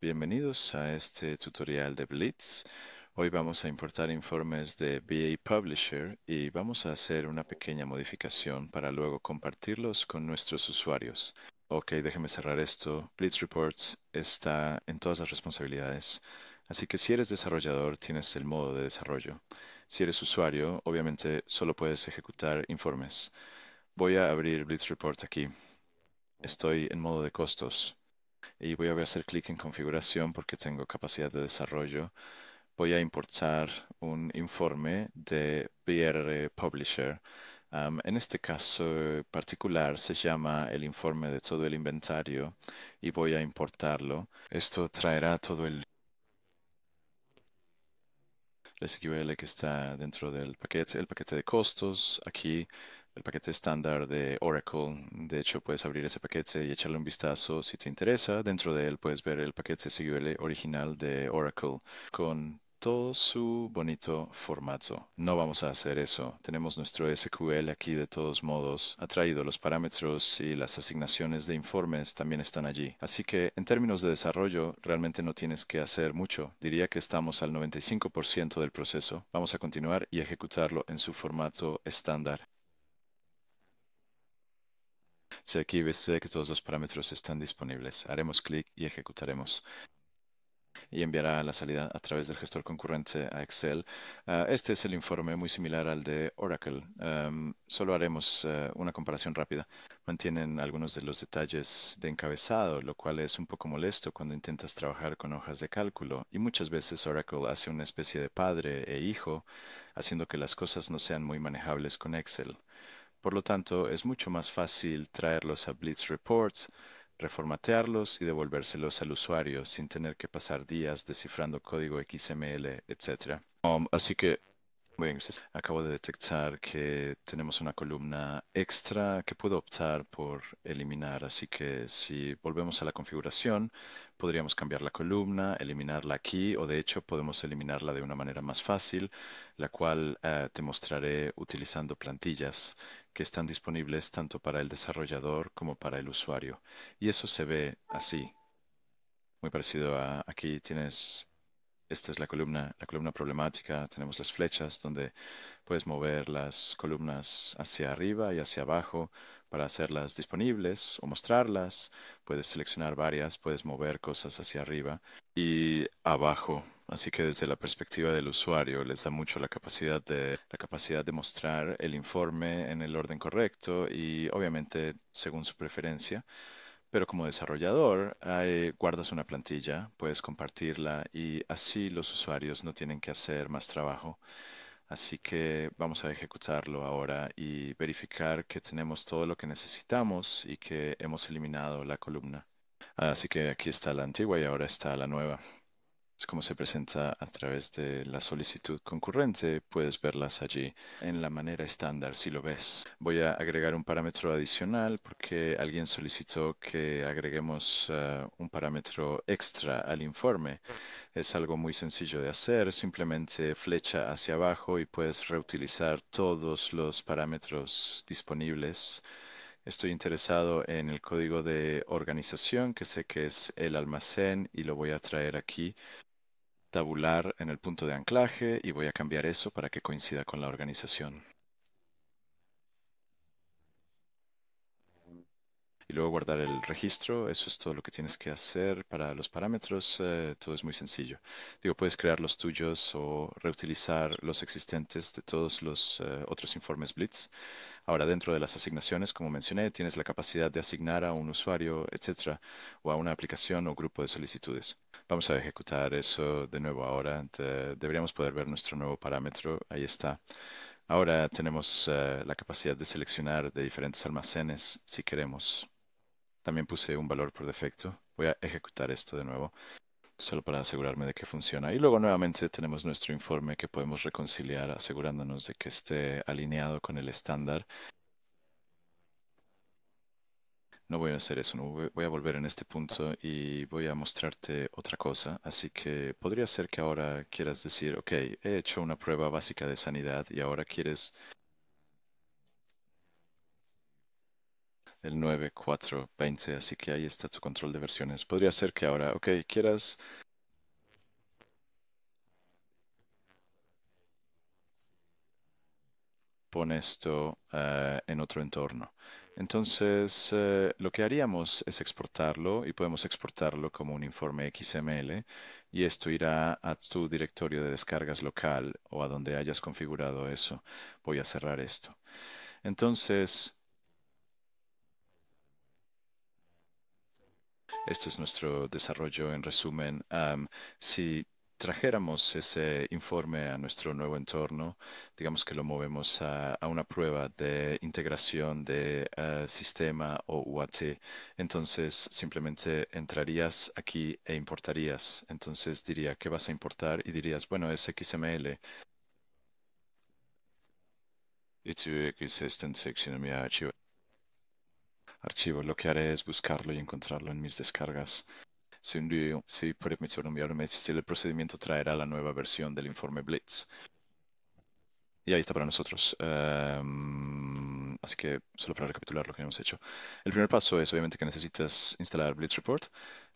bienvenidos a este tutorial de Blitz. Hoy vamos a importar informes de BA Publisher y vamos a hacer una pequeña modificación para luego compartirlos con nuestros usuarios. Ok, déjeme cerrar esto. Blitz Reports está en todas las responsabilidades. Así que si eres desarrollador, tienes el modo de desarrollo. Si eres usuario, obviamente solo puedes ejecutar informes. Voy a abrir Blitz Report aquí. Estoy en modo de costos y voy a hacer clic en configuración porque tengo capacidad de desarrollo. Voy a importar un informe de BR Publisher. en este caso particular se llama el informe de todo el inventario y voy a importarlo. Esto traerá todo el SQL que está dentro del paquete, el paquete de costos. Aquí el paquete estándar de Oracle. De hecho, puedes abrir ese paquete y echarle un vistazo si te interesa. Dentro de él puedes ver el paquete SQL original de Oracle con todo su bonito formato. No vamos a hacer eso. Tenemos nuestro SQL aquí de todos modos. Ha traído los parámetros y las asignaciones de informes también están allí. Así que en términos de desarrollo realmente no tienes que hacer mucho. Diría que estamos al 95% del proceso. Vamos a continuar y ejecutarlo en su formato estándar aquí ves que todos los parámetros están disponibles, haremos clic y ejecutaremos y enviará la salida a través del gestor concurrente a Excel. Ah, este es el informe muy similar al de Oracle. solo haremos eh, una comparación rápida. Mantienen algunos de los detalles de encabezado, lo cual es un poco molesto cuando intentas trabajar con hojas de cálculo. Y muchas veces Oracle hace una especie de padre e hijo, haciendo que las cosas no sean muy manejables con Excel. Por lo tanto, es mucho más fácil traerlos a Blitz Reports, reformatearlos y devolvérselos al usuario sin tener que pasar días descifrando código XML, etc. Um, así que acabo de detectar que tenemos una columna extra que puedo optar por eliminar, así que si volvemos a la configuración, podríamos cambiar la columna, eliminarla aquí o de hecho podemos eliminarla de una manera más fácil, la cual eh, te mostraré utilizando plantillas que están disponibles tanto para el desarrollador como para el usuario. Y eso se ve así, muy parecido a aquí tienes esta es la columna, la columna problemática. Tenemos las flechas donde puedes mover las columnas hacia arriba y hacia abajo para hacerlas disponibles o mostrarlas. Puedes seleccionar varias, puedes mover cosas hacia arriba y abajo. Así que desde la perspectiva del usuario les da mucho la capacidad de, la capacidad de mostrar el informe en el orden correcto y obviamente según su preferencia. Pero como desarrollador, eh, guardas una plantilla, puedes compartirla y así los usuarios no tienen que hacer más trabajo. Así que vamos a ejecutarlo ahora y verificar que tenemos todo lo que necesitamos y que hemos eliminado la columna. Así que aquí está la antigua y ahora está la nueva como se presenta a través de la solicitud concurrente, puedes verlas allí en la manera estándar si lo ves. Voy a agregar un parámetro adicional porque alguien solicitó que agreguemos eh, un parámetro extra al informe. Es algo muy sencillo de hacer, simplemente flecha hacia abajo y puedes reutilizar todos los parámetros disponibles. Estoy interesado en el código de organización, que sé que es el almacén, y lo voy a traer aquí tabular en el punto de anclaje y voy a cambiar eso para que coincida con la organización. Y luego guardar el registro, eso es todo lo que tienes que hacer para los parámetros, eh, todo es muy sencillo. Digo, puedes crear los tuyos o reutilizar los existentes de todos los eh, otros informes Blitz. Ahora, dentro de las asignaciones, como mencioné, tienes la capacidad de asignar a un usuario, etcétera, o a una aplicación o grupo de solicitudes. Vamos a ejecutar eso de nuevo ahora. deberíamos poder ver nuestro nuevo parámetro. Ahí está. Ahora tenemos eh, la capacidad de seleccionar de diferentes almacenes si queremos. También puse un valor por defecto. Voy a ejecutar esto de nuevo, solo para asegurarme de que funciona. Y luego nuevamente tenemos nuestro informe que podemos reconciliar asegurándonos de que esté alineado con el estándar no voy a hacer eso, no voy a volver en este punto y voy a mostrarte otra cosa. Así que podría ser que ahora quieras decir, ok, he hecho una prueba básica de sanidad y ahora quieres el 9.4.20, así que ahí está tu control de versiones. Podría ser que ahora, ok, quieras pon esto eh, en otro entorno. Entonces, eh, lo que haríamos es exportarlo y podemos exportarlo como un informe XML y esto irá a tu directorio de descargas local o a donde hayas configurado eso. Voy a cerrar esto. Entonces, esto es nuestro desarrollo en resumen. si trajéramos ese informe a nuestro nuevo entorno, digamos que lo movemos a, una prueba de integración de eh, sistema o UAT, entonces simplemente entrarías aquí e importarías. Entonces diría que vas a importar y dirías, bueno, es XML. Y2X está este en sección de archivo. Archivo, lo que haré es buscarlo y encontrarlo en mis descargas si, si el procedimiento traerá la nueva versión del informe Blitz. Y ahí está para nosotros. Em, así que solo para recapitular lo que hemos hecho. El primer paso es obviamente que necesitas instalar Blitz Report.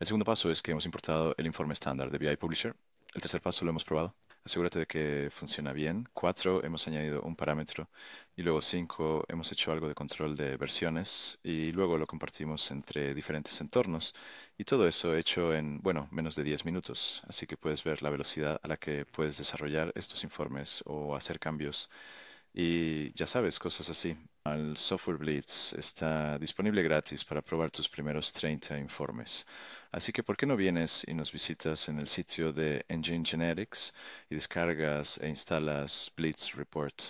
El segundo paso es que hemos importado el informe estándar de BI Publisher. El tercer paso lo hemos probado asegúrate de que funciona bien. 4, hemos añadido un parámetro. Y luego 5, hemos hecho algo de control de versiones y luego lo compartimos entre diferentes entornos. Y todo eso hecho en, bueno, menos de 10 minutos. Así que puedes ver la velocidad a la que puedes desarrollar estos informes o hacer cambios. Y ya sabes, cosas así. al software Blitz está disponible gratis para probar tus primeros 30 informes. Así que, ¿por qué no vienes y nos visitas en el sitio de Engine Genetics y descargas e instalas Blitz Report?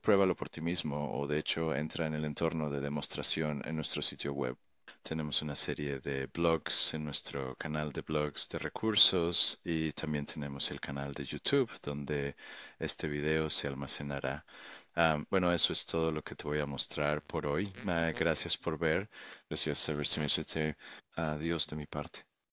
Pruébalo por ti mismo o, de hecho, entra en el entorno de demostración en nuestro sitio web. Tenemos una serie de blogs en nuestro canal de blogs de recursos y también tenemos el canal de YouTube donde este video se almacenará. Ah, bueno, eso es todo lo que te voy a mostrar por hoy. Ah, gracias por ver. Gracias, Service Initiative. Adiós de mi parte.